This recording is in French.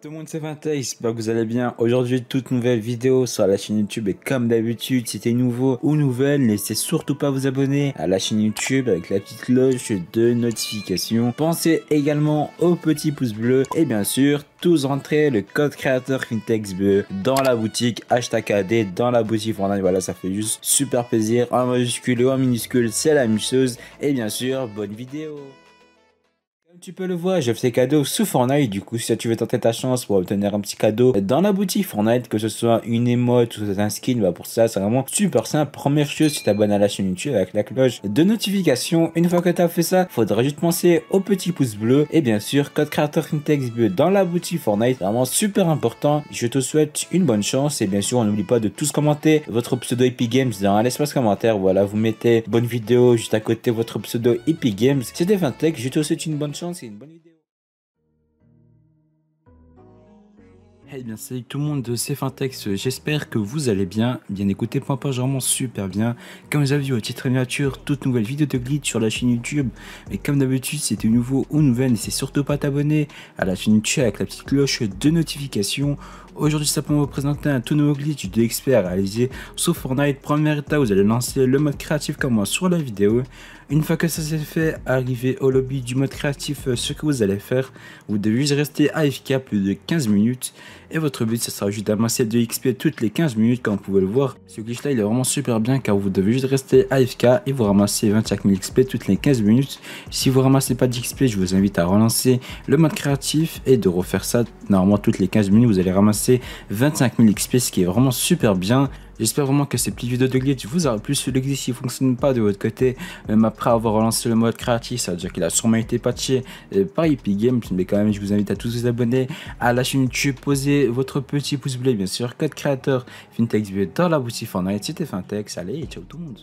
tout le monde, c'est Fintech, j'espère que vous allez bien. Aujourd'hui, toute nouvelle vidéo sur la chaîne YouTube et comme d'habitude, si t'es nouveau ou nouvelle, n'hésitez surtout pas à vous abonner à la chaîne YouTube avec la petite cloche de notification. Pensez également au petit pouce bleu et bien sûr, tous rentrer le code créateur Fintex bleu dans la boutique hashtag AD dans la boutique Fortnite. Voilà, ça fait juste super plaisir. En majuscule ou en minuscule, c'est la même chose. Et bien sûr, bonne vidéo tu peux le voir, je fais cadeaux sous Fortnite. Du coup, si tu veux tenter ta chance pour obtenir un petit cadeau dans la boutique Fortnite, que ce soit une émote ou un skin, bah pour ça, c'est vraiment super simple. Première chose, tu t'abonnes à la chaîne YouTube avec la cloche de notification. Une fois que tu as fait ça, faudra juste penser au petit pouce bleu et bien sûr, code créateur fintex bleu dans la boutique Fortnite. Vraiment super important. Je te souhaite une bonne chance et bien sûr, n'oublie pas de tous commenter votre pseudo Epic Games dans l'espace commentaire. Voilà, vous mettez bonne vidéo juste à côté votre pseudo Epic Games. C'était Fintech, je te souhaite une bonne chance une bonne vidéo. et bien, salut tout le monde, c'est Fintex. J'espère que vous allez bien. Bien écoutez, point j'ai vraiment super bien. Comme j'avais vu au titre nature, toute nouvelle vidéo de glitch sur la chaîne YouTube. et comme d'habitude, si es nouveau ou nouvelle, c'est surtout pas t'abonner à la chaîne YouTube avec la petite cloche de notification Aujourd'hui, ça pour vous présenter un tout nouveau glitch de XP à réaliser sous Fortnite. Première étape, vous allez lancer le mode créatif comme moi sur la vidéo. Une fois que ça s'est fait, arriver au lobby du mode créatif, euh, ce que vous allez faire, vous devez juste rester AFK plus de 15 minutes et votre but, ce sera juste d'amasser de XP toutes les 15 minutes comme vous pouvez le voir. Ce glitch là, il est vraiment super bien car vous devez juste rester AFK et vous ramassez 25 000 XP toutes les 15 minutes. Si vous ramassez pas d'XP, je vous invite à relancer le mode créatif et de refaire ça. Normalement, toutes les 15 minutes, vous allez ramasser 25 000 XP, ce qui est vraiment super bien. J'espère vraiment que ces petites vidéos de glitch vous aura plu. le glitch ne fonctionne pas de votre côté, même après avoir relancé le mode créatif, ça veut dire qu'il a sûrement été patché euh, par Epic Games. Mais quand même, je vous invite à tous vous abonner à la chaîne YouTube, poser votre petit pouce bleu, bien sûr, code créateur Fintech dans la boutique Fortnite. C'était Fintech, allez, ciao tout le monde.